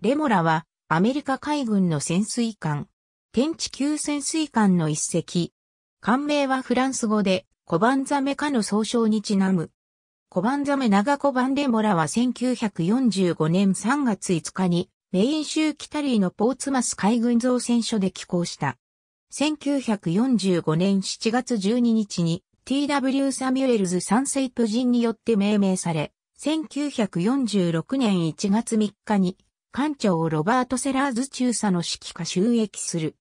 レモラはアメリカ海軍の潜水艦、天地級潜水艦の一隻。艦名はフランス語でコバンザメかの総称にちなむ。コバンザメ長コバンレモラは1945年3月5日にメイン州キタリーのポーツマス海軍造船所で寄港した。1945年7月12日に T.W. サミュエルズ三世夫人によって命名され、1946年1月3日に艦長ロバート・セラーズ中佐の指揮下収益する。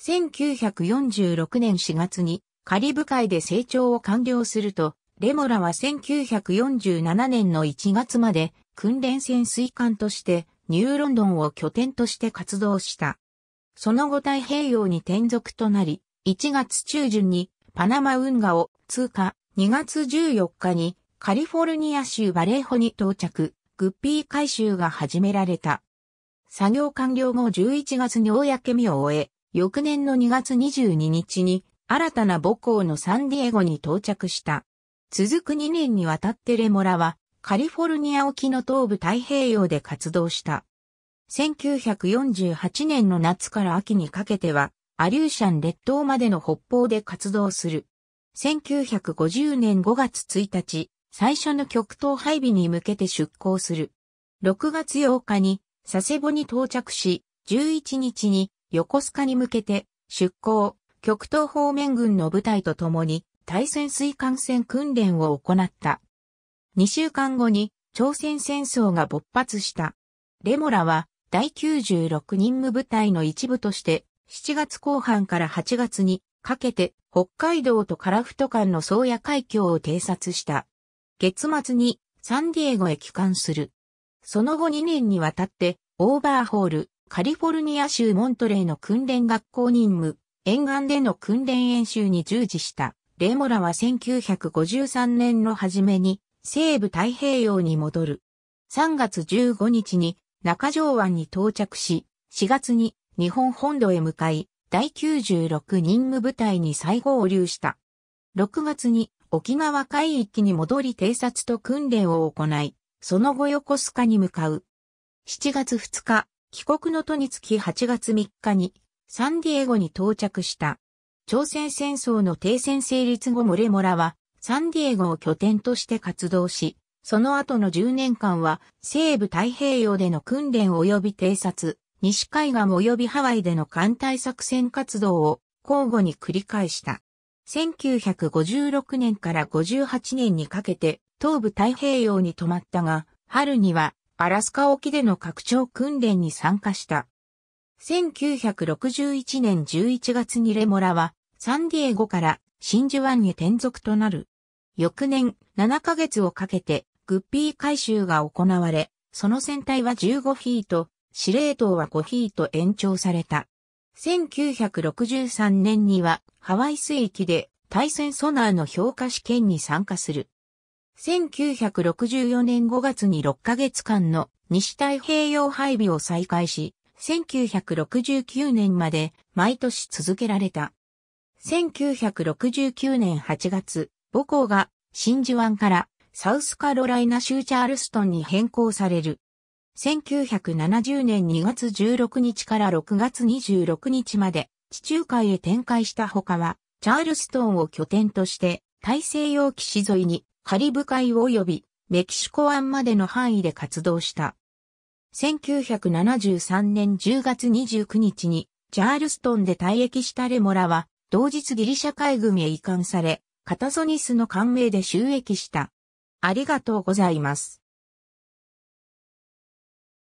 1946年4月にカリブ海で成長を完了すると、レモラは1947年の1月まで訓練潜水艦としてニューロンドンを拠点として活動した。その後太平洋に転属となり、1月中旬にパナマ運河を通過、2月14日にカリフォルニア州バレーホに到着、グッピー回収が始められた。作業完了後11月に公見を終え、翌年の2月22日に新たな母校のサンディエゴに到着した。続く2年にわたってレモラはカリフォルニア沖の東部太平洋で活動した。1948年の夏から秋にかけてはアリューシャン列島までの北方で活動する。1950年5月1日、最初の極東配備に向けて出港する。6月8日に佐世保に到着し、11日に横須賀に向けて出港、極東方面軍の部隊と共に対潜水艦船訓練を行った。2週間後に朝鮮戦争が勃発した。レモラは第96任務部隊の一部として7月後半から8月にかけて北海道と樺太間の宗谷海峡を偵察した。月末にサンディエゴへ帰還する。その後2年にわたって、オーバーホール、カリフォルニア州モントレーの訓練学校任務、沿岸での訓練演習に従事した。レモラは1953年の初めに西部太平洋に戻る。3月15日に中条湾に到着し、4月に日本本土へ向かい、第96任務部隊に再合流した。6月に沖縄海域に戻り偵察と訓練を行い、その後横須賀に向かう。7月2日、帰国の途につき8月3日に、サンディエゴに到着した。朝鮮戦争の停戦成立後モレモラは、サンディエゴを拠点として活動し、その後の10年間は、西部太平洋での訓練及び偵察、西海岸及びハワイでの艦隊作戦活動を交互に繰り返した。1956年から58年にかけて、東部太平洋に泊まったが、春にはアラスカ沖での拡張訓練に参加した。1961年11月にレモラはサンディエゴから真珠湾へ転属となる。翌年7ヶ月をかけてグッピー回収が行われ、その船体は15フィート、司令塔は5フィート延長された。1963年にはハワイ水域で対戦ソナーの評価試験に参加する。1964年5月に6ヶ月間の西太平洋配備を再開し、1969年まで毎年続けられた。1969年8月、母校が真珠湾からサウスカロライナ州チャールストンに変更される。1970年2月16日から6月26日まで地中海へ展開した他は、チャールストンを拠点として大西洋岸沿いにカリブ海及びメキシコ湾までの範囲で活動した。1973年10月29日にチャールストンで退役したレモラは同日ギリシャ海軍へ移管され、カタソニスの艦名で収益した。ありがとうございます。